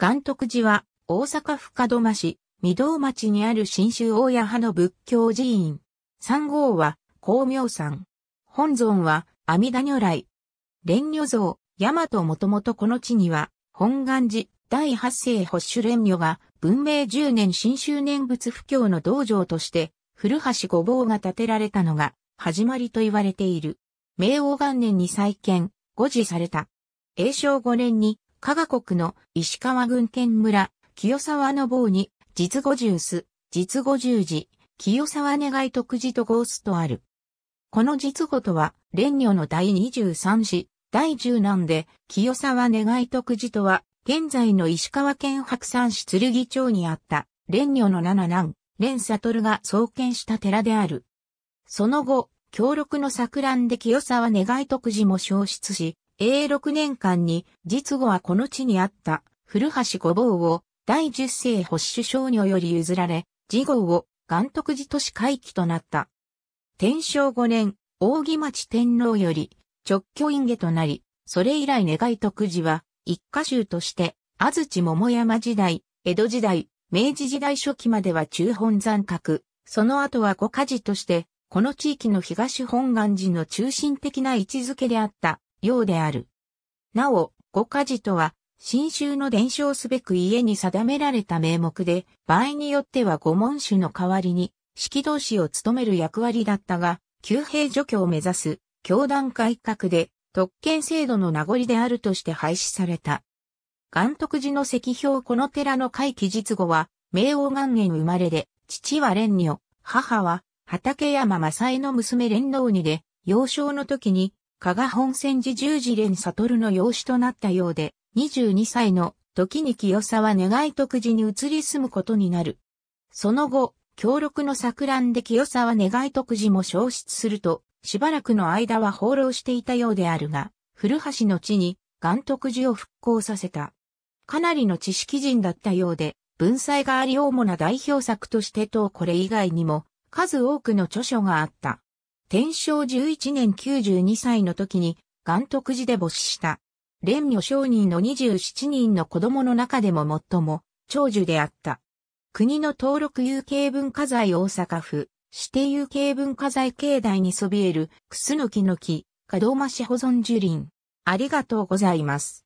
元徳寺は、大阪府門真市、御堂町にある新州大谷派の仏教寺院。三号は、光明山。本尊は、阿弥陀如来。蓮如像、大和もともとこの地には、本願寺、第八世保守蓮如が、文明十年新州念仏布教の道場として、古橋御坊が建てられたのが、始まりと言われている。明王元年に再建、誤字された。永正五年に加賀国の石川郡県村、清沢の坊に、実語十数、実語十字、清沢願い特字と合すとある。この実語とは、蓮女の第二十三子、第十0難で、清沢願い特字とは、現在の石川県白山市剣町にあった、蓮女の七難、蓮悟が創建した寺である。その後、協力の錯乱で清沢願い特寺も消失し、A6 年間に、実後はこの地にあった、古橋御坊を、第十世保守商女より譲られ、次号を、元徳寺都市回帰となった。天正5年、大木町天皇より、直居院下となり、それ以来願い徳寺は、一家衆として、安土桃山時代、江戸時代、明治時代初期までは中本山閣、その後は五家寺として、この地域の東本願寺の中心的な位置づけであった、ようである。なお、五家事とは、新宗の伝承すべく家に定められた名目で、場合によっては五門主の代わりに、式揮同士を務める役割だったが、旧兵除去を目指す、教団改革で、特権制度の名残であるとして廃止された。元徳寺の石標この寺の会期日後は、明王元年生まれで、父は蓮女、母は、畠山正恵の娘蓮能にで、幼少の時に、加賀本戦時十字連悟の養子となったようで、22歳の時に清沢願い徳寺に移り住むことになる。その後、協力の錯乱で清沢願い徳寺も消失すると、しばらくの間は放浪していたようであるが、古橋の地に、岩徳寺を復興させた。かなりの知識人だったようで、文才があり主な代表作としてとこれ以外にも、数多くの著書があった。天正11年92歳の時に、元徳寺で没した。蓮如上人の27人の子供の中でも最も長寿であった。国の登録有形文化財大阪府、指定有形文化財境内にそびえる、クスノキの木、門増保存樹林。ありがとうございます。